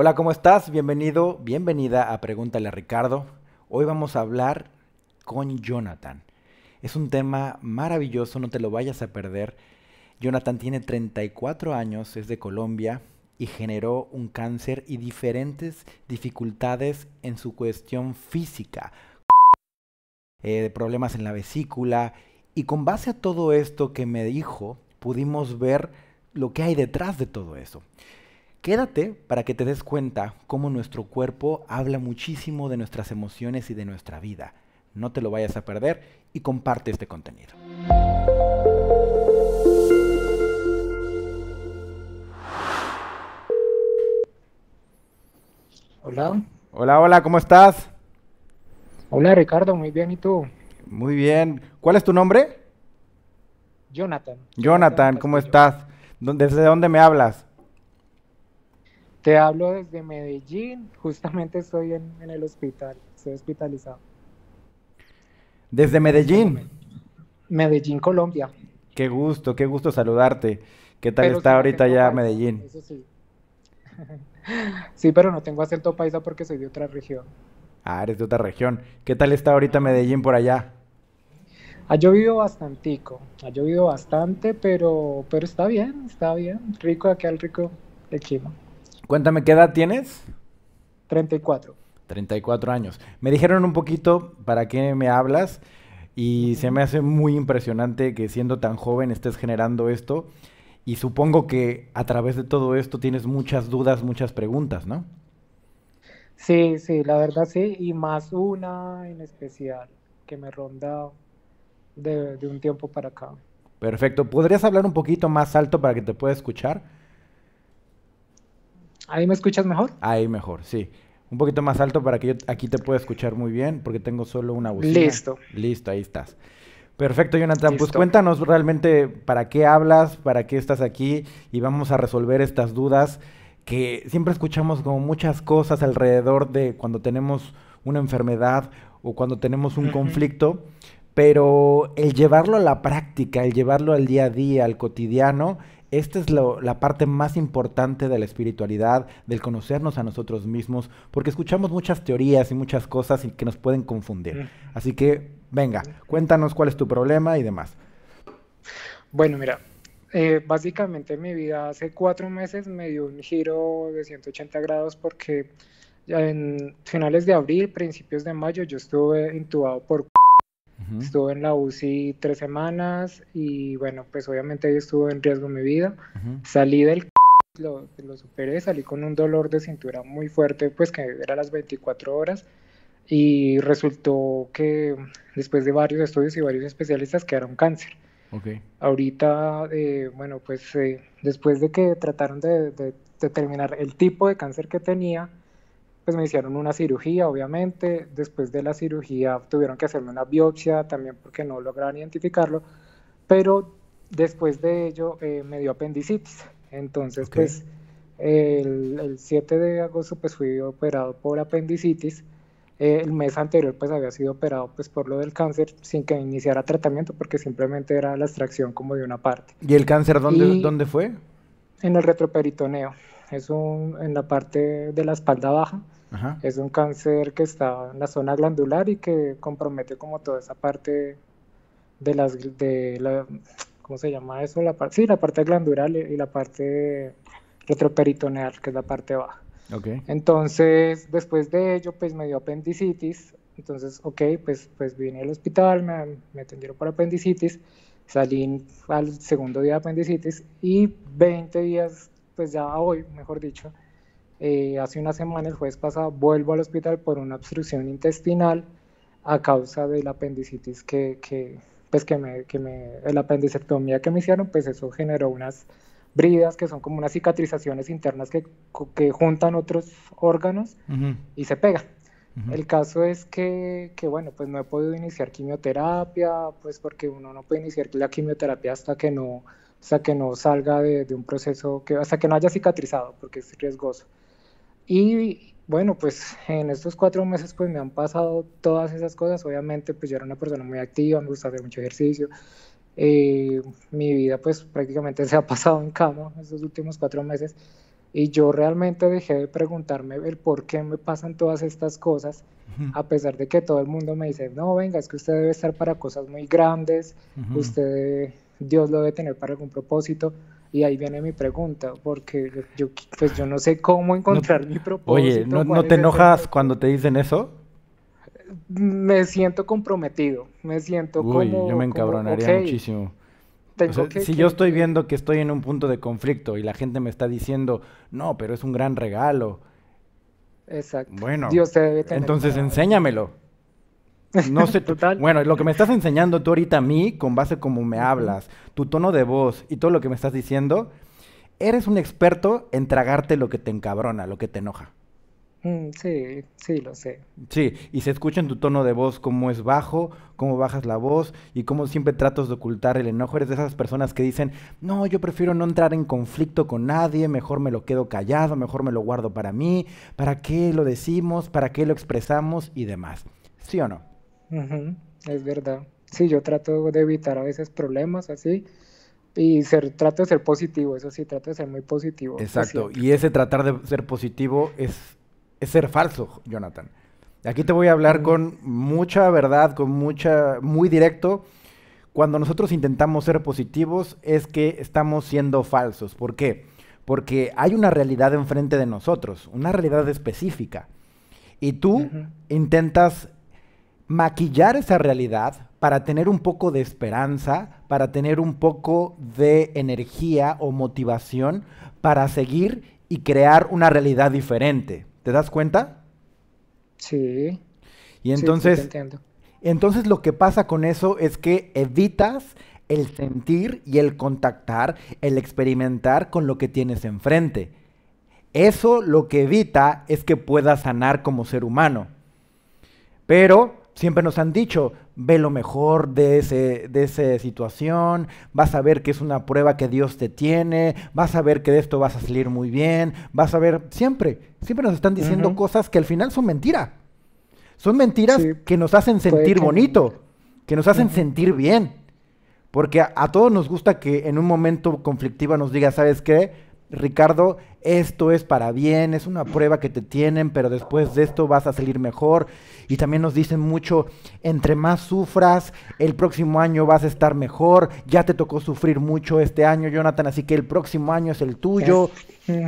Hola, ¿cómo estás? Bienvenido, bienvenida a Pregúntale a Ricardo. Hoy vamos a hablar con Jonathan. Es un tema maravilloso, no te lo vayas a perder. Jonathan tiene 34 años, es de Colombia y generó un cáncer y diferentes dificultades en su cuestión física, eh, problemas en la vesícula. Y con base a todo esto que me dijo, pudimos ver lo que hay detrás de todo eso. Quédate para que te des cuenta cómo nuestro cuerpo habla muchísimo de nuestras emociones y de nuestra vida. No te lo vayas a perder y comparte este contenido. Hola. Hola, hola, ¿cómo estás? Hola Ricardo, muy bien, ¿y tú? Muy bien. ¿Cuál es tu nombre? Jonathan. Jonathan, ¿cómo estás? ¿Desde dónde me hablas? Te hablo desde Medellín, justamente estoy en, el hospital, estoy hospitalizado. ¿Desde Medellín? Medellín, Colombia. Qué gusto, qué gusto saludarte. ¿Qué tal está ahorita ya Medellín? Eso sí. sí, pero no tengo acento paisa porque soy de otra región. Ah, eres de otra región. ¿Qué tal está ahorita Medellín por allá? Ha llovido bastantico, ha llovido bastante, pero, pero está bien, está bien. Rico aquí al rico de Cuéntame, ¿qué edad tienes? 34. 34 años. Me dijeron un poquito para qué me hablas y se me hace muy impresionante que siendo tan joven estés generando esto y supongo que a través de todo esto tienes muchas dudas, muchas preguntas, ¿no? Sí, sí, la verdad sí, y más una en especial que me ronda de, de un tiempo para acá. Perfecto, ¿podrías hablar un poquito más alto para que te pueda escuchar? ¿Ahí me escuchas mejor? Ahí mejor, sí. Un poquito más alto para que yo aquí te pueda escuchar muy bien, porque tengo solo una bocina. Listo. Listo, ahí estás. Perfecto, Jonathan. Pues cuéntanos realmente para qué hablas, para qué estás aquí y vamos a resolver estas dudas que siempre escuchamos como muchas cosas alrededor de cuando tenemos una enfermedad o cuando tenemos un conflicto, pero el llevarlo a la práctica, el llevarlo al día a día, al cotidiano, esta es la parte más importante de la espiritualidad, del conocernos a nosotros mismos, porque escuchamos muchas teorías y muchas cosas y que nos pueden confundir. Así que, venga, cuéntanos cuál es tu problema y demás. Bueno, mira, eh, básicamente mi vida hace cuatro meses me dio un giro de 180 grados porque en finales de abril, principios de mayo, yo estuve intubado por Estuve en la UCI tres semanas y bueno, pues obviamente ahí estuvo en riesgo mi vida. Salí del c... lo, superé, salí con un dolor de cintura muy fuerte, pues que era las 24 horas y resultó que después de varios estudios y varios especialistas quedaron cáncer. Okay. Ahorita, eh, bueno, pues eh, después de que trataron de determinar el tipo de cáncer que tenía, pues me hicieron una cirugía, obviamente. Después de la cirugía tuvieron que hacerme una biopsia también porque no lograron identificarlo. Pero después de ello eh, me dio apendicitis. Entonces, pues el, 7 de agosto pues fui operado por apendicitis. Eh, el mes anterior pues había sido operado pues por lo del cáncer sin que iniciara tratamiento porque simplemente era la extracción como de una parte. ¿Y el cáncer dónde, dónde fue? En el retroperitoneo, es un, en la parte de la espalda baja. Es un cáncer que está en la zona glandular y que compromete como toda esa parte de las de la, ¿cómo se llama eso? La sí, la parte glandular y la parte retroperitoneal, que es la parte baja. Entonces, después de ello, pues me dio apendicitis. Entonces, ok, pues, pues vine al hospital, me atendieron por apendicitis, salí al segundo día de apendicitis y 20 días, pues ya hoy, mejor dicho, eh, hace una semana, el jueves pasado, vuelvo al hospital por una obstrucción intestinal a causa de la apendicitis que, que pues que me, que me, la apendicectomía que me hicieron, pues eso generó unas bridas que son como unas cicatrizaciones internas que, que juntan otros órganos y se pega. El caso es que, que, bueno, pues no he podido iniciar quimioterapia, pues porque uno no puede iniciar la quimioterapia hasta que no, hasta que no salga de, de un proceso, que, hasta que no haya cicatrizado, porque es riesgoso. Y bueno, pues en estos cuatro meses pues me han pasado todas esas cosas. Obviamente pues yo era una persona muy activa, me gusta hacer mucho ejercicio. Eh, mi vida pues prácticamente se ha pasado en cama estos últimos cuatro meses. Y yo realmente dejé de preguntarme el por qué me pasan todas estas cosas, a pesar de que todo el mundo me dice, no, venga, es que usted debe estar para cosas muy grandes, usted, Dios lo debe tener para algún propósito. Y ahí viene mi pregunta, porque yo, pues yo no sé cómo encontrar mi propósito. Oye, ¿no, te enojas cuando te dicen eso? Me siento comprometido, me siento Uy, yo me encabronaría muchísimo. si yo estoy viendo que estoy en un punto de conflicto y la gente me está diciendo, no, pero es un gran regalo. Exacto. Bueno, entonces enséñamelo. No sé, Total. bueno, lo que me estás enseñando tú ahorita a mí, con base como me hablas, tu tono de voz y todo lo que me estás diciendo, eres un experto en tragarte lo que te encabrona, lo que te enoja. Mm, sí, sí, lo sé. Sí, y se escucha en tu tono de voz cómo es bajo, cómo bajas la voz y cómo siempre tratas de ocultar el enojo. Eres de esas personas que dicen, no, yo prefiero no entrar en conflicto con nadie, mejor me lo quedo callado, mejor me lo guardo para mí, ¿para qué lo decimos? ¿Para qué lo expresamos? Y demás. ¿Sí o no? es verdad. Sí, yo trato de evitar a veces problemas así y trato de ser positivo, eso sí, trato de ser muy positivo. Exacto, y ese tratar de ser positivo es, ser falso, Jonathan. Aquí te voy a hablar con mucha verdad, con mucha, muy directo. Cuando nosotros intentamos ser positivos es que estamos siendo falsos. ¿Por qué? Porque hay una realidad enfrente de nosotros, una realidad específica. Y tú intentas maquillar esa realidad para tener un poco de esperanza, para tener un poco de energía o motivación para seguir y crear una realidad diferente. ¿Te das cuenta? Sí. Y entonces, entonces lo que pasa con eso es que evitas el sentir y el contactar, el experimentar con lo que tienes enfrente. Eso lo que evita es que puedas sanar como ser humano. Pero Siempre nos han dicho, ve lo mejor de, ese, de esa situación, vas a ver que es una prueba que Dios te tiene, vas a ver que de esto vas a salir muy bien, vas a ver, siempre, siempre nos están diciendo cosas que al final son mentira. Son mentiras que nos hacen sentir bonito, que nos hacen sentir bien. Porque a, todos nos gusta que en un momento conflictivo nos diga, ¿sabes qué? Ricardo, esto es para bien, es una prueba que te tienen, pero después de esto vas a salir mejor. Y también nos dicen mucho, entre más sufras, el próximo año vas a estar mejor, ya te tocó sufrir mucho este año, Jonathan, así que el próximo año es el tuyo.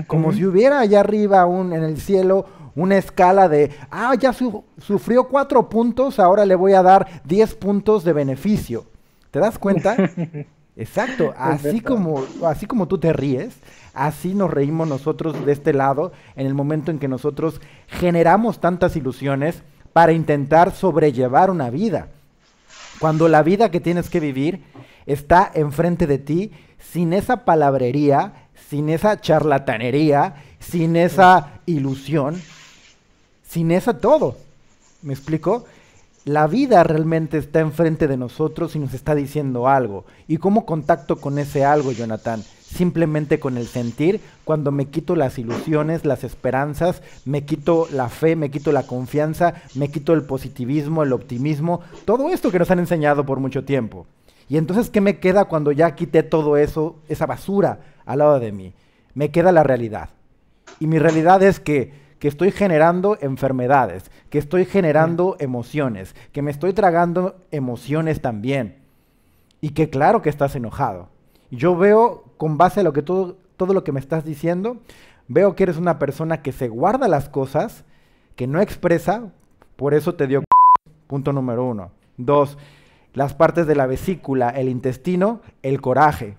Como si hubiera allá arriba, en el cielo, una escala de, ah, ya sufrió cuatro puntos, ahora le voy a dar diez puntos de beneficio. ¿Te das cuenta? Exacto, así como, así como tú te ríes, Así nos reímos nosotros de este lado en el momento en que nosotros generamos tantas ilusiones para intentar sobrellevar una vida. Cuando la vida que tienes que vivir está enfrente de ti sin esa palabrería, sin esa charlatanería, sin esa ilusión, sin esa todo. ¿Me explico? La vida realmente está enfrente de nosotros y nos está diciendo algo. ¿Y cómo contacto con ese algo, Jonathan? simplemente con el sentir, cuando me quito las ilusiones, las esperanzas, me quito la fe, me quito la confianza, me quito el positivismo, el optimismo, todo esto que nos han enseñado por mucho tiempo. Y entonces, ¿qué me queda cuando ya quité todo eso, esa basura al lado de mí? Me queda la realidad. Y mi realidad es que que estoy generando enfermedades, que estoy generando emociones, que me estoy tragando emociones también. Y que claro que estás enojado. Yo veo con base a lo que todo, todo lo que me estás diciendo, veo que eres una persona que se guarda las cosas, que no expresa, por eso te dio punto número uno. Dos, las partes de la vesícula, el intestino, el coraje.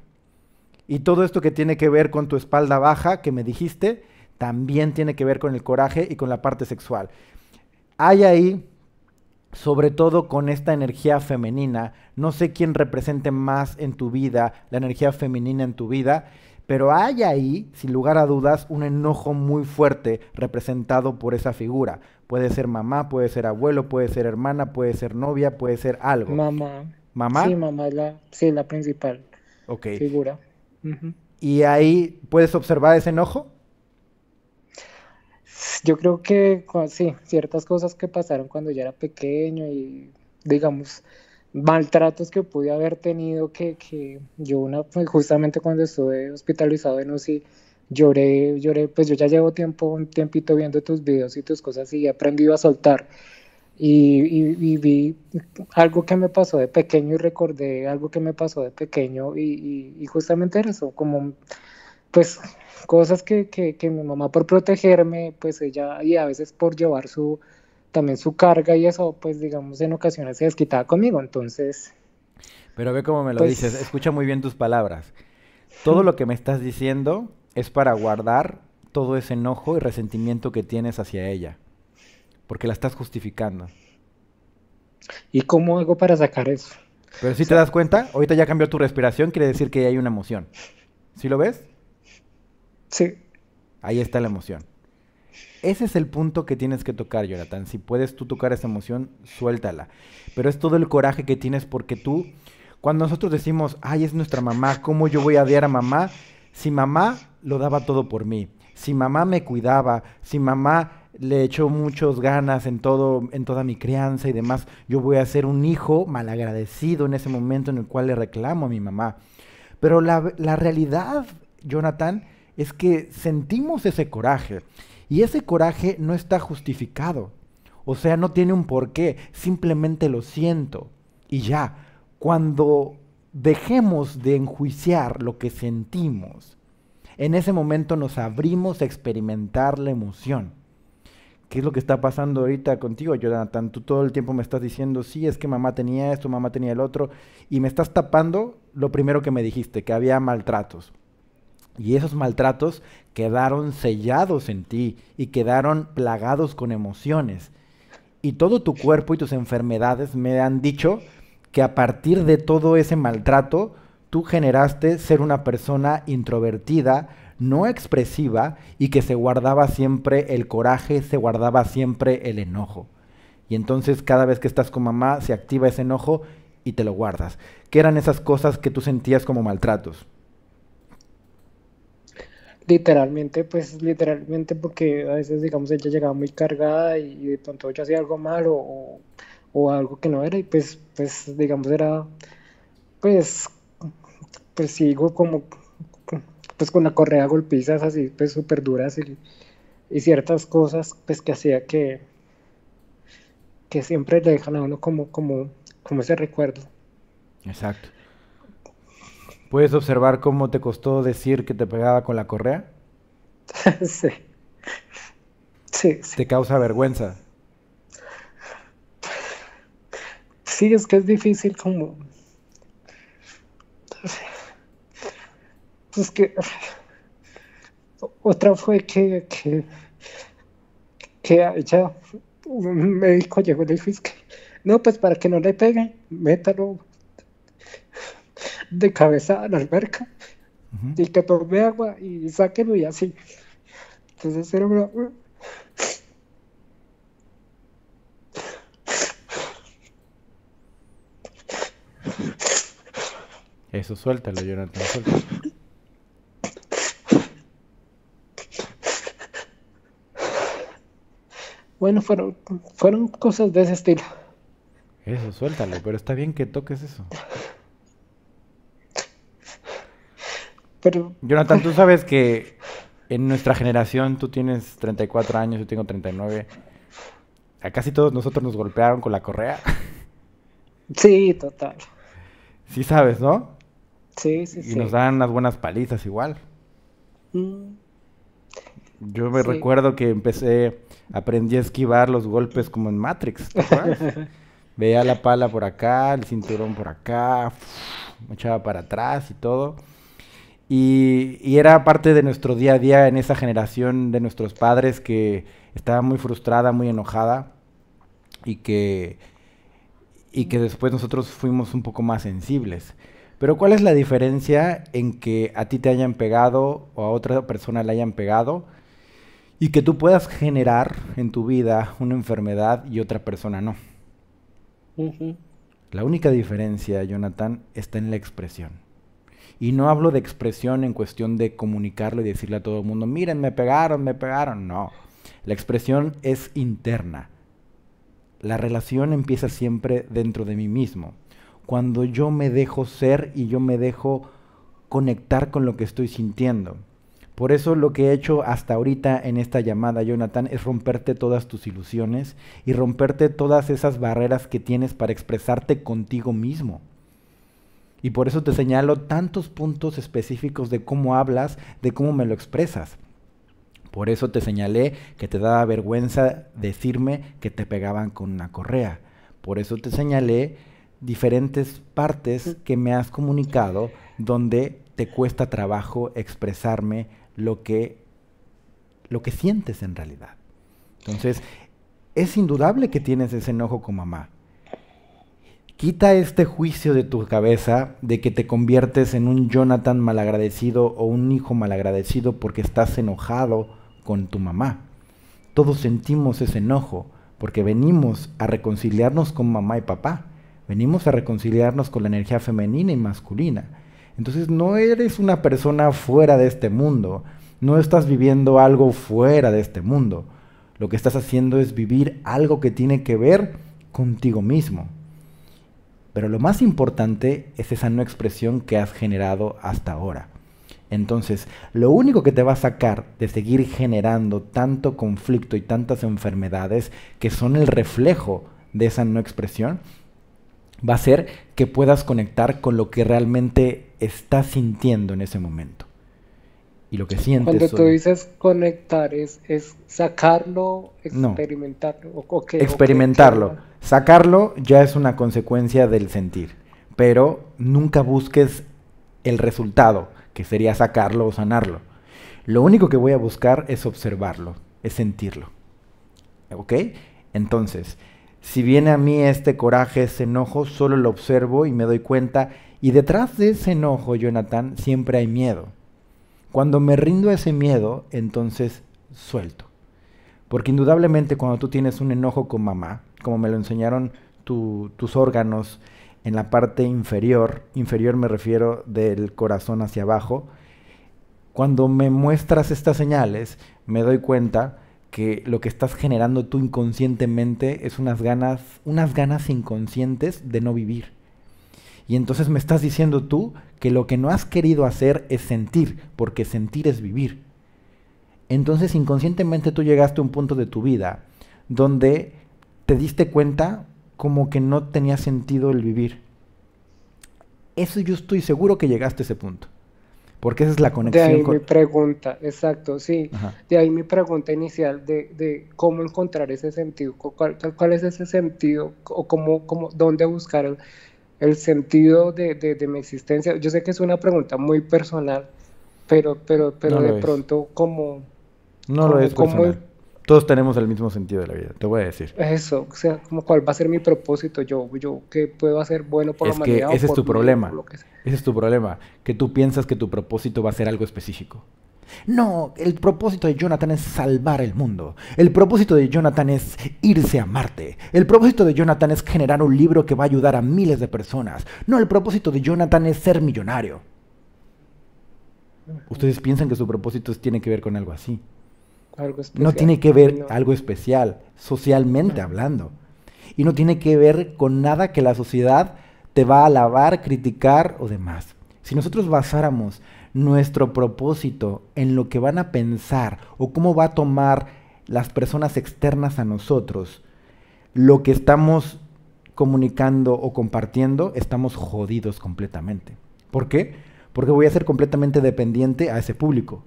Y todo esto que tiene que ver con tu espalda baja, que me dijiste, también tiene que ver con el coraje y con la parte sexual. Hay ahí sobre todo con esta energía femenina. No sé quién represente más en tu vida la energía femenina en tu vida, pero hay ahí, sin lugar a dudas, un enojo muy fuerte representado por esa figura. Puede ser mamá, puede ser abuelo, puede ser hermana, puede ser novia, puede ser algo. Mamá. ¿Mamá? Sí, mamá, la, sí, la principal figura. Y ahí puedes observar ese enojo. Yo creo que sí, ciertas cosas que pasaron cuando yo era pequeño y digamos maltratos que pude haber tenido que, yo una, pues, justamente cuando estuve hospitalizado en UCI lloré, lloré, pues yo ya llevo tiempo, un tiempito viendo tus videos y tus cosas y he aprendido a soltar. Y, y, vi algo que me pasó de pequeño y recordé algo que me pasó de pequeño y, y justamente era eso, como pues cosas que, mi mamá por protegerme, pues ella y a veces por llevar su también su carga y eso, pues digamos en ocasiones se desquitaba conmigo, entonces... Pero ve cómo me lo pues dices, escucha muy bien tus palabras. Todo lo que me estás diciendo es para guardar todo ese enojo y resentimiento que tienes hacia ella, porque la estás justificando. ¿Y cómo hago para sacar eso? Pero si te das cuenta, ahorita ya cambió tu respiración, quiere decir que hay una emoción. ¿Sí lo ves? Sí. Ahí está la emoción. Ese es el punto que tienes que tocar, Jonathan. Si puedes tú tocar esa emoción, suéltala. Pero es todo el coraje que tienes porque tú, cuando nosotros decimos, ay, es nuestra mamá, ¿cómo yo voy a odiar a mamá? Si mamá lo daba todo por mí, si mamá me cuidaba, si mamá le echó muchas ganas en, todo, en toda mi crianza y demás, yo voy a ser un hijo malagradecido en ese momento en el cual le reclamo a mi mamá. Pero la, la realidad, Jonathan, es que sentimos ese coraje y ese coraje no está justificado. O sea, no tiene un porqué, simplemente lo siento. Y ya, cuando dejemos de enjuiciar lo que sentimos, en ese momento nos abrimos a experimentar la emoción. ¿Qué es lo que está pasando ahorita contigo, Jonathan? Tú todo el tiempo me estás diciendo, sí, es que mamá tenía esto, mamá tenía el otro, y me estás tapando lo primero que me dijiste, que había maltratos. Y esos maltratos quedaron sellados en ti y quedaron plagados con emociones. Y todo tu cuerpo y tus enfermedades me han dicho que a partir de todo ese maltrato, tú generaste ser una persona introvertida, no expresiva y que se guardaba siempre el coraje, se guardaba siempre el enojo. Y entonces cada vez que estás con mamá se activa ese enojo y te lo guardas. ¿Qué eran esas cosas que tú sentías como maltratos? Literalmente, pues literalmente porque a veces, digamos, ella llegaba muy cargada y, de pronto yo hacía algo malo o, algo que no era y pues, pues digamos, era, pues, pues sigo como, pues con la correa golpizas así, pues súper duras y, y, ciertas cosas, pues que hacía que, que siempre le dejan a uno como, como, como ese recuerdo. Exacto. ¿Puedes observar cómo te costó decir que te pegaba con la correa? sí. Sí, ¿Te causa vergüenza? Sí, es que es difícil como... Pues que... Otra fue que... que... que un médico llegó y le dijo, no, pues para que no le peguen, métalo de cabeza a la alberca y que tome agua y sáquenlo y así. Entonces era una... Eso suéltalo, Jonathan, suéltalo. Bueno, fueron, fueron cosas de ese estilo. Eso, suéltalo, pero está bien que toques eso. Jonathan, tú sabes que en nuestra generación tú tienes 34 años, yo tengo 39. A casi todos nosotros nos golpearon con la correa. Sí, total. Sí sabes, ¿no? Sí, sí, sí. Y nos dan unas buenas palizas igual. Mm. Yo me recuerdo que empecé, aprendí a esquivar los golpes como en Matrix. Veía la pala por acá, el cinturón por acá, me echaba para atrás y todo. Y, era parte de nuestro día a día en esa generación de nuestros padres que estaba muy frustrada, muy enojada y que, y que después nosotros fuimos un poco más sensibles. Pero ¿cuál es la diferencia en que a ti te hayan pegado o a otra persona le hayan pegado y que tú puedas generar en tu vida una enfermedad y otra persona no? La única diferencia, Jonathan, está en la expresión. Y no hablo de expresión en cuestión de comunicarle y decirle a todo el mundo, miren, me pegaron, me pegaron. No, la expresión es interna. La relación empieza siempre dentro de mí mismo. Cuando yo me dejo ser y yo me dejo conectar con lo que estoy sintiendo. Por eso lo que he hecho hasta ahorita en esta llamada, Jonathan, es romperte todas tus ilusiones y romperte todas esas barreras que tienes para expresarte contigo mismo. Y por eso te señalo tantos puntos específicos de cómo hablas, de cómo me lo expresas. Por eso te señalé que te daba vergüenza decirme que te pegaban con una correa. Por eso te señalé diferentes partes que me has comunicado donde te cuesta trabajo expresarme lo que, lo que sientes en realidad. Entonces, es indudable que tienes ese enojo con mamá. Quita este juicio de tu cabeza de que te conviertes en un Jonathan malagradecido o un hijo malagradecido porque estás enojado con tu mamá. Todos sentimos ese enojo porque venimos a reconciliarnos con mamá y papá. Venimos a reconciliarnos con la energía femenina y masculina. Entonces no eres una persona fuera de este mundo. No estás viviendo algo fuera de este mundo. Lo que estás haciendo es vivir algo que tiene que ver contigo mismo pero lo más importante es esa no expresión que has generado hasta ahora. Entonces, lo único que te va a sacar de seguir generando tanto conflicto y tantas enfermedades que son el reflejo de esa no expresión, va a ser que puedas conectar con lo que realmente estás sintiendo en ese momento y lo que sientes. Cuando tú dices conectar, ¿es, es sacarlo, experimentarlo? experimentarlo. Sacarlo ya es una consecuencia del sentir, pero nunca busques el resultado, que sería sacarlo o sanarlo. Lo único que voy a buscar es observarlo, es sentirlo. ¿Ok? Entonces, si viene a mí este coraje, ese enojo, solo lo observo y me doy cuenta. Y detrás de ese enojo, Jonathan, siempre hay miedo cuando me rindo a ese miedo, entonces suelto. Porque indudablemente cuando tú tienes un enojo con mamá, como me lo enseñaron tus órganos en la parte inferior, inferior me refiero del corazón hacia abajo, cuando me muestras estas señales, me doy cuenta que lo que estás generando tú inconscientemente es unas ganas, unas ganas inconscientes de no vivir y entonces me estás diciendo tú que lo que no has querido hacer es sentir, porque sentir es vivir. Entonces inconscientemente tú llegaste a un punto de tu vida donde te diste cuenta como que no tenía sentido el vivir. Eso yo estoy seguro que llegaste a ese punto. Porque esa es la conexión. De ahí mi pregunta, exacto, sí. De ahí mi pregunta inicial de, cómo encontrar ese sentido, cuál, cuál, es ese sentido, o cómo, cómo, dónde buscar el, el sentido de, mi existencia. Yo sé que es una pregunta muy personal, pero, pero, pero de pronto como... No lo es como Todos tenemos el mismo sentido de la vida, te voy a decir. Eso, o sea, como cuál va a ser mi propósito, yo, yo qué puedo hacer bueno por es la Que ese es tu problema. Ese es tu problema, que tú piensas que tu propósito va a ser algo específico. No, el propósito de Jonathan es salvar el mundo. El propósito de Jonathan es irse a Marte. El propósito de Jonathan es generar un libro que va a ayudar a miles de personas. No, el propósito de Jonathan es ser millonario. Ustedes piensan que su propósito tiene que ver con algo así. no tiene que ver algo especial, socialmente hablando. Y no tiene que ver con nada que la sociedad te va a alabar, criticar o demás. Si nosotros basáramos nuestro propósito en lo que van a pensar o cómo va a tomar las personas externas a nosotros, lo que estamos comunicando o compartiendo, estamos jodidos completamente. ¿Por qué? Porque voy a ser completamente dependiente a ese público.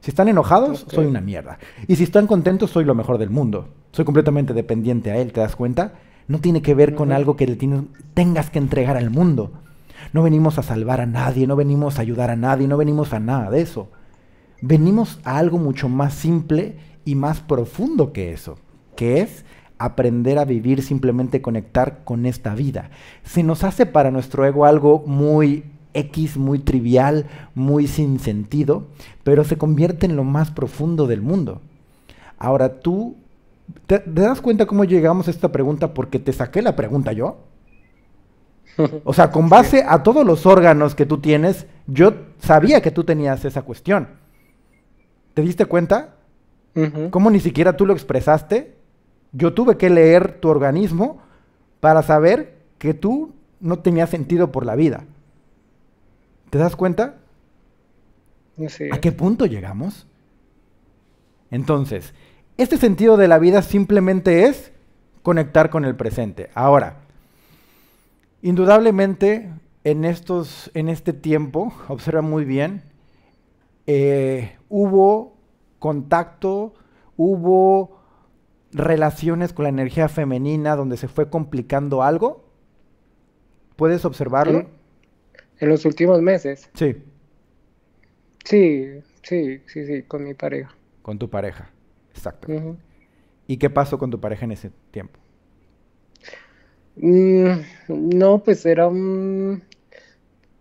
Si están enojados, soy una mierda. Y si están contentos, soy lo mejor del mundo. Soy completamente dependiente a él, ¿te das cuenta? No tiene que ver con algo que le tengas que entregar al mundo. No venimos a salvar a nadie, no venimos a ayudar a nadie, no venimos a nada de eso. Venimos a algo mucho más simple y más profundo que eso, que es aprender a vivir, simplemente conectar con esta vida. Se nos hace para nuestro ego algo muy X, muy trivial, muy sin sentido, pero se convierte en lo más profundo del mundo. Ahora tú, ¿te, te das cuenta cómo llegamos a esta pregunta? Porque te saqué la pregunta yo. O sea, con base a todos los órganos que tú tienes, yo sabía que tú tenías esa cuestión. ¿Te diste cuenta? Como ni siquiera tú lo expresaste? Yo tuve que leer tu organismo para saber que tú no tenías sentido por la vida. ¿Te das cuenta? ¿A qué punto llegamos? Entonces, este sentido de la vida simplemente es conectar con el presente. Ahora, Indudablemente, en, estos, en este tiempo, observa muy bien, eh, hubo contacto, hubo relaciones con la energía femenina donde se fue complicando algo. ¿Puedes observarlo? ¿En, los últimos meses? Sí. Sí, sí, sí, sí, con mi pareja. Con tu pareja, exacto. ¿Y qué pasó con tu pareja en ese tiempo? Mm, no, pues era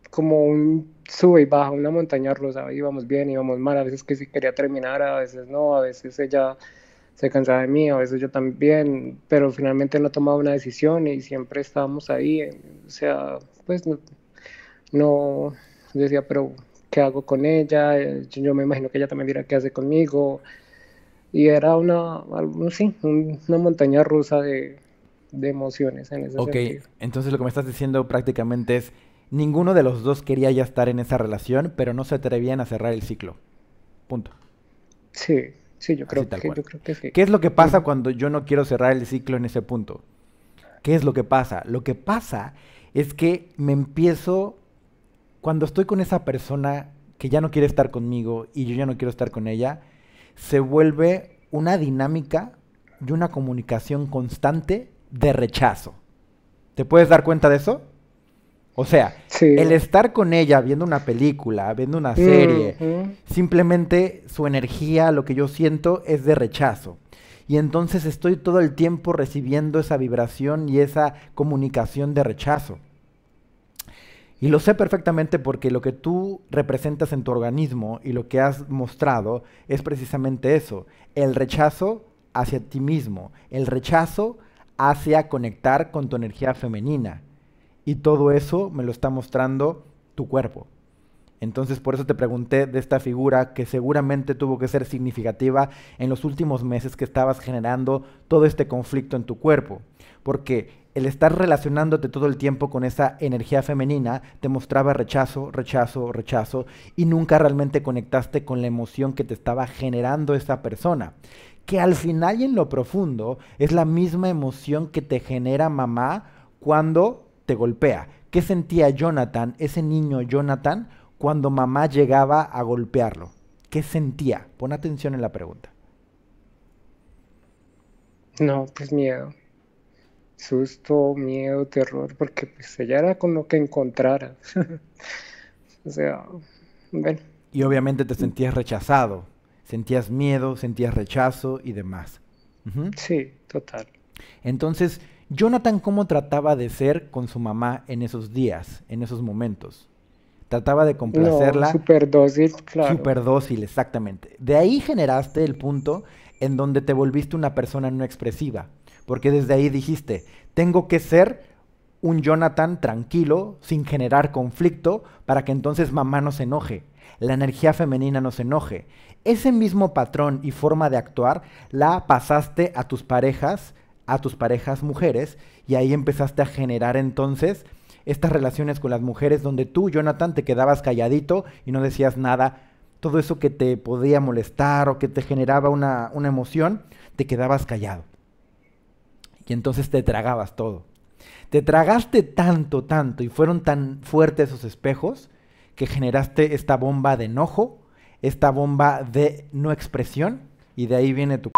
como un sube y baja, una montaña rusa. Íbamos bien, íbamos mal. A veces que sí quería terminar, a veces no, a veces ella se cansaba de mí, a veces yo también, pero finalmente no tomaba una decisión y siempre estábamos ahí. O sea, pues no, no decía, pero ¿qué hago con ella? Eh, yo me imagino que ella también dirá qué hace conmigo. Y era una, sí, una montaña rusa de, de emociones en ese Ok, entonces lo que me estás diciendo prácticamente es, ninguno de los dos quería ya estar en esa relación, pero no se atrevían a cerrar el ciclo. Punto. Sí, sí, yo creo, que, yo creo que sí. ¿Qué es lo que pasa cuando yo no quiero cerrar el ciclo en ese punto? ¿Qué es lo que pasa? Lo que pasa es que me empiezo, cuando estoy con esa persona que ya no quiere estar conmigo y yo ya no quiero estar con ella, se vuelve una dinámica y una comunicación constante de rechazo. ¿Te puedes dar cuenta de eso? O sea, el estar con ella viendo una película, viendo una serie, simplemente su energía, lo que yo siento es de rechazo. Y entonces estoy todo el tiempo recibiendo esa vibración y esa comunicación de rechazo. Y lo sé perfectamente porque lo que tú representas en tu organismo y lo que has mostrado es precisamente eso, el rechazo hacia ti mismo, el rechazo hacia conectar con tu energía femenina. Y todo eso me lo está mostrando tu cuerpo. Entonces por eso te pregunté de esta figura que seguramente tuvo que ser significativa en los últimos meses que estabas generando todo este conflicto en tu cuerpo. Porque el estar relacionándote todo el tiempo con esa energía femenina te mostraba rechazo, rechazo, rechazo y nunca realmente conectaste con la emoción que te estaba generando esa persona que al final y en lo profundo es la misma emoción que te genera mamá cuando te golpea. ¿Qué sentía Jonathan, ese niño Jonathan, cuando mamá llegaba a golpearlo? ¿Qué sentía? Pon atención en la pregunta. No, pues miedo. Susto, miedo, terror, porque pues ella era con lo que encontrara. o sea, bueno. Y obviamente te sentías rechazado sentías miedo, sentías rechazo y demás. Sí, total. Entonces, Jonathan, ¿cómo trataba de ser con su mamá en esos días, en esos momentos? Trataba de complacerla. No, dócil, claro. Super dócil, exactamente. De ahí generaste el punto en donde te volviste una persona no expresiva, porque desde ahí dijiste, tengo que ser un Jonathan tranquilo, sin generar conflicto, para que entonces mamá no se enoje la energía femenina no se enoje. Ese mismo patrón y forma de actuar la pasaste a tus parejas, a tus parejas mujeres, y ahí empezaste a generar entonces estas relaciones con las mujeres donde tú, Jonathan, te quedabas calladito y no decías nada. Todo eso que te podía molestar o que te generaba una, una emoción, te quedabas callado. Y entonces te tragabas todo. Te tragaste tanto, tanto, y fueron tan fuertes esos espejos que generaste esta bomba de enojo, esta bomba de no expresión, y de ahí viene tu...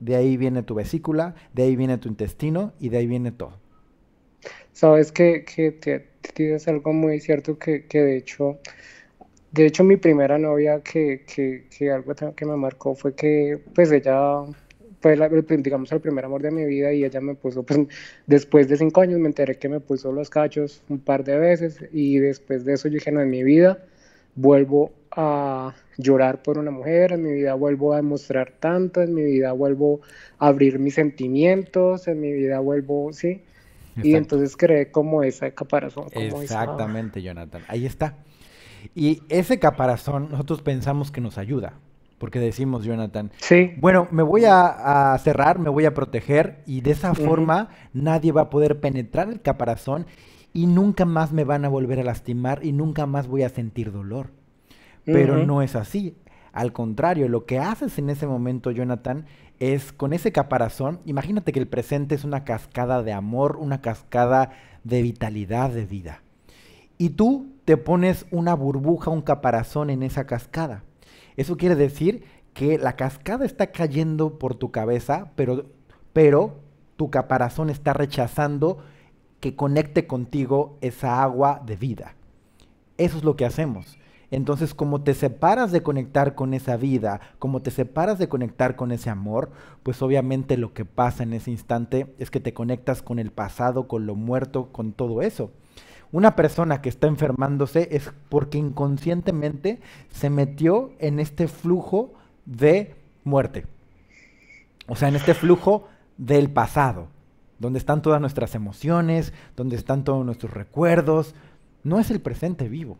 De ahí viene tu vesícula, de ahí viene tu intestino y de ahí viene todo. Sabes que, tienes algo muy cierto que, de hecho, de hecho mi primera novia que, que algo que me marcó fue que pues ella fue, digamos, el primer amor de mi vida y ella me puso, pues, después de cinco años me enteré que me puso los cachos un par de veces y después de eso yo dije, no, en mi vida vuelvo a llorar por una mujer, en mi vida vuelvo a demostrar tanto, en mi vida vuelvo a abrir mis sentimientos, en mi vida vuelvo, sí. Y entonces creé como esa caparazón. Exactamente, Jonathan. Ahí está. Y ese caparazón nosotros pensamos que nos ayuda, porque decimos, Jonathan. Sí. Bueno, me voy a, cerrar, me voy a proteger y de esa forma nadie va a poder penetrar el caparazón y nunca más me van a volver a lastimar y nunca más voy a sentir dolor. Pero no es así. Al contrario, lo que haces en ese momento, Jonathan, es con ese caparazón, imagínate que el presente es una cascada de amor, una cascada de vitalidad, de vida. Y tú te pones una burbuja, un caparazón en esa cascada. Eso quiere decir que la cascada está cayendo por tu cabeza, pero, tu caparazón está rechazando que conecte contigo esa agua de vida. Eso es lo que hacemos. Entonces, como te separas de conectar con esa vida, como te separas de conectar con ese amor, pues obviamente lo que pasa en ese instante es que te conectas con el pasado, con lo muerto, con todo eso. Una persona que está enfermándose es porque inconscientemente se metió en este flujo de muerte. O sea, en este flujo del pasado, donde están todas nuestras emociones, donde están todos nuestros recuerdos. No es el presente vivo.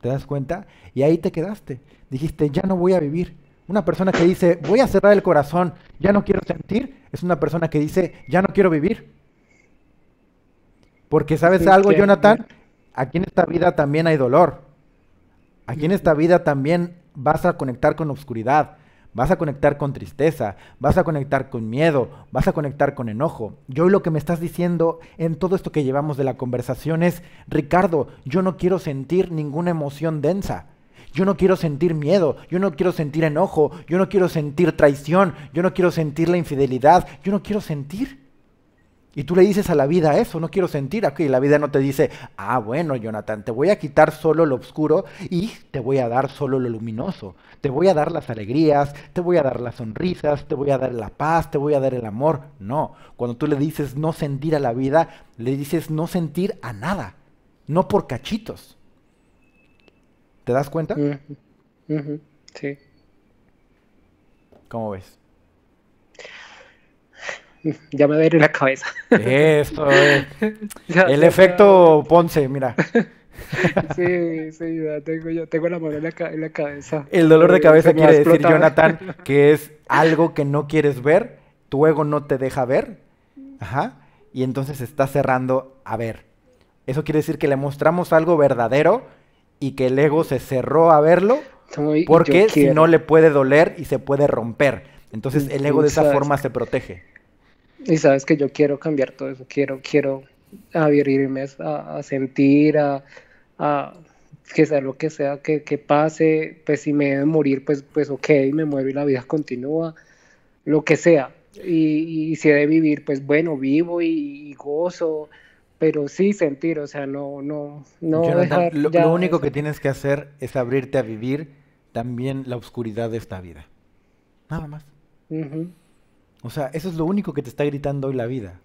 ¿Te das cuenta? Y ahí te quedaste. Dijiste, ya no voy a vivir. Una persona que dice, voy a cerrar el corazón, ya no quiero sentir, es una persona que dice, ya no quiero vivir. Porque sabes algo, Jonathan, aquí en esta vida también hay dolor. Aquí en esta vida también vas a conectar con obscuridad, vas a conectar con tristeza, vas a conectar con miedo, vas a conectar con enojo. Yo lo que me estás diciendo en todo esto que llevamos de la conversación es, Ricardo, yo no quiero sentir ninguna emoción densa. Yo no quiero sentir miedo, yo no quiero sentir enojo, yo no quiero sentir traición, yo no quiero sentir la infidelidad, yo no quiero sentir. Y tú le dices a la vida eso, no quiero sentir aquí. La vida no te dice, ah, bueno, Jonathan, te voy a quitar solo lo oscuro y te voy a dar solo lo luminoso. Te voy a dar las alegrías, te voy a dar las sonrisas, te voy a dar la paz, te voy a dar el amor. No, cuando tú le dices no sentir a la vida, le dices no sentir a nada, no por cachitos. ¿Te das cuenta? Sí. ¿Cómo ves? Ya me duele la cabeza. Esto, eh. El efecto Ponce, mira. Sí, sí, tengo, tengo la mano en la, cabeza. El dolor de eh, cabeza quiere decir, Jonathan, que es algo que no quieres ver, tu ego no te deja ver, ajá, y entonces está cerrando a ver. Eso quiere decir que le mostramos algo verdadero y que el ego se cerró a verlo porque si no le puede doler y se puede romper. Entonces mm, el ego de esa forma se protege y sabes que yo quiero cambiar todo eso, quiero, quiero abrirme a, sentir, a, que sea lo que sea que, pase, pues si me debe morir, pues, pues ok, me muero y la vida continúa, lo que sea. Y, si he de vivir, pues bueno, vivo y, gozo, pero sí sentir, o sea, no, no, no. dejar lo, lo, único que tienes que hacer es abrirte a vivir también la oscuridad de esta vida. Nada más. O sea, eso es lo único que te está gritando hoy la vida.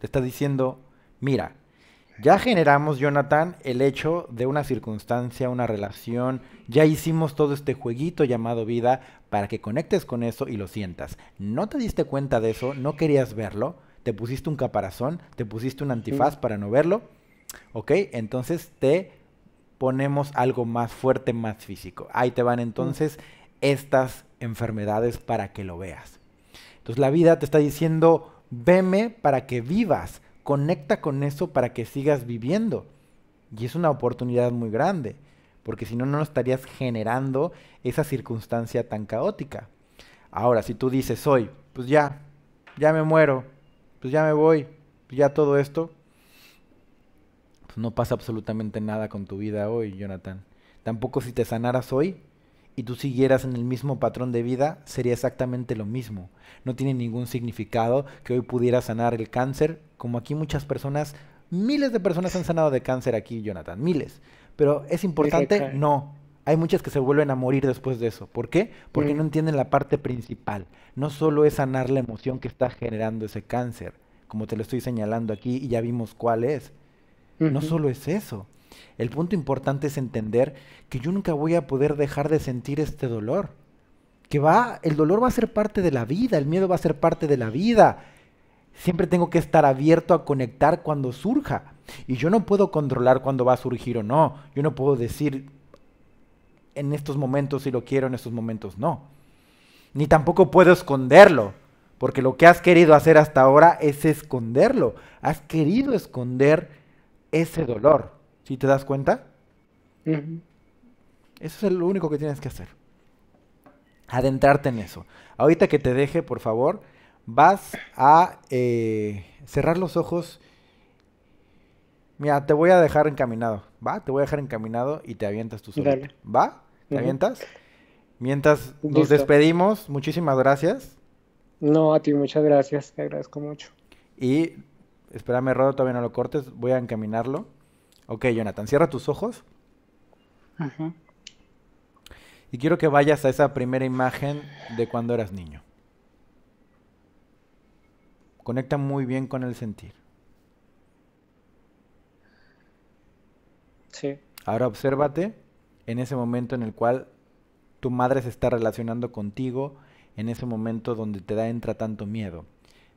Te está diciendo, mira, ya generamos, Jonathan, el hecho de una circunstancia, una relación, ya hicimos todo este jueguito llamado vida para que conectes con eso y lo sientas. No te diste cuenta de eso, no querías verlo, te pusiste un caparazón, te pusiste un antifaz para no verlo, ¿ok? Entonces te ponemos algo más fuerte, más físico. Ahí te van entonces estas enfermedades para que lo veas. Entonces la vida te está diciendo, veme para que vivas, conecta con eso para que sigas viviendo. Y es una oportunidad muy grande, porque si no, no estarías generando esa circunstancia tan caótica. Ahora, si tú dices hoy, pues ya, ya me muero, pues ya me voy, pues ya todo esto, pues no pasa absolutamente nada con tu vida hoy, Jonathan. Tampoco si te sanaras hoy, y tú siguieras en el mismo patrón de vida, sería exactamente lo mismo. No tiene ningún significado que hoy pudiera sanar el cáncer, como aquí muchas personas, miles de personas han sanado de cáncer aquí, Jonathan, miles. Pero ¿es importante? No. Hay muchas que se vuelven a morir después de eso. ¿Por qué? Porque mm. no entienden la parte principal. No solo es sanar la emoción que está generando ese cáncer, como te lo estoy señalando aquí y ya vimos cuál es. No solo es eso, el punto importante es entender que yo nunca voy a poder dejar de sentir este dolor. Que va, el dolor va a ser parte de la vida, el miedo va a ser parte de la vida. Siempre tengo que estar abierto a conectar cuando surja. Y yo no puedo controlar cuándo va a surgir o no. Yo no puedo decir en estos momentos si lo quiero, en estos momentos no. Ni tampoco puedo esconderlo. Porque lo que has querido hacer hasta ahora es esconderlo. Has querido esconder ese dolor. Si te das cuenta? Eso es lo único que tienes que hacer. Adentrarte en eso. Ahorita que te deje, por favor, vas a eh, cerrar los ojos. Mira, te voy a dejar encaminado. ¿Va? Te voy a dejar encaminado y te avientas tu solo. ¿Va? ¿Te avientas? Mientras nos despedimos, muchísimas gracias. No, a ti muchas gracias, te agradezco mucho. Y espérame, Rodo, todavía no lo cortes, voy a encaminarlo. Ok, Jonathan, cierra tus ojos. Y quiero que vayas a esa primera imagen de cuando eras niño. Conecta muy bien con el sentir. Sí. Ahora obsérvate en ese momento en el cual tu madre se está relacionando contigo, en ese momento donde te da entra tanto miedo.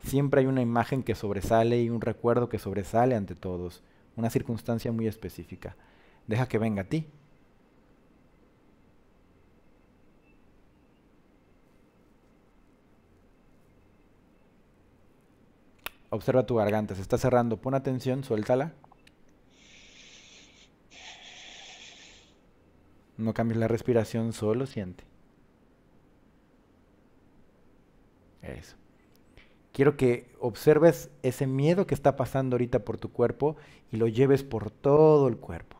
Siempre hay una imagen que sobresale y un recuerdo que sobresale ante todos una circunstancia muy específica. Deja que venga a ti. Observa tu garganta, se está cerrando. Pon atención, suéltala. No cambies la respiración, solo siente. Eso. Quiero que observes ese miedo que está pasando ahorita por tu cuerpo y lo lleves por todo el cuerpo.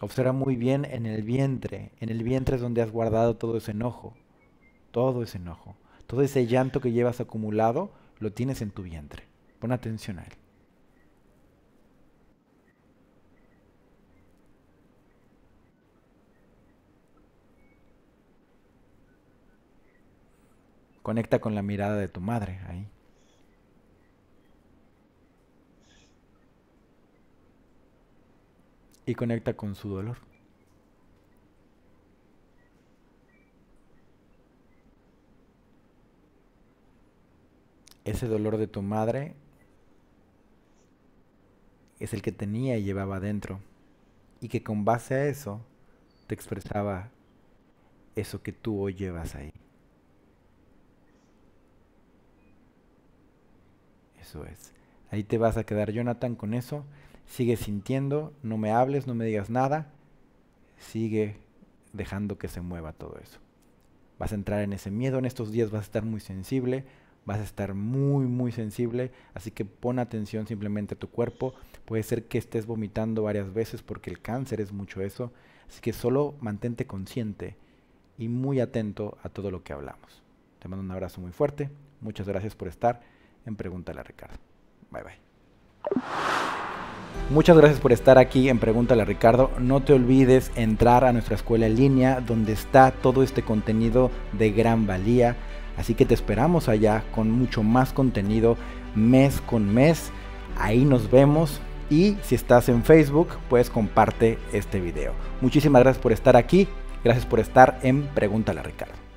Observa muy bien en el vientre. En el vientre es donde has guardado todo ese enojo. Todo ese enojo. Todo ese llanto que llevas acumulado lo tienes en tu vientre. Pon atención a él. Conecta con la mirada de tu madre ahí. Y conecta con su dolor. Ese dolor de tu madre es el que tenía y llevaba adentro. Y que con base a eso te expresaba eso que tú hoy llevas ahí. Eso es. Ahí te vas a quedar, Jonathan, con eso. Sigue sintiendo, no me hables, no me digas nada. Sigue dejando que se mueva todo eso. Vas a entrar en ese miedo, en estos días vas a estar muy sensible, vas a estar muy, muy sensible, así que pon atención simplemente a tu cuerpo. Puede ser que estés vomitando varias veces porque el cáncer es mucho eso, así que solo mantente consciente y muy atento a todo lo que hablamos. Te mando un abrazo muy fuerte, muchas gracias por estar en Pregúntale a Ricardo. Bye bye. Muchas gracias por estar aquí en Pregúntale a Ricardo. No te olvides entrar a nuestra escuela en línea donde está todo este contenido de gran valía. Así que te esperamos allá con mucho más contenido mes con mes. Ahí nos vemos. Y si estás en Facebook, pues comparte este video. Muchísimas gracias por estar aquí. Gracias por estar en Pregúntale a Ricardo.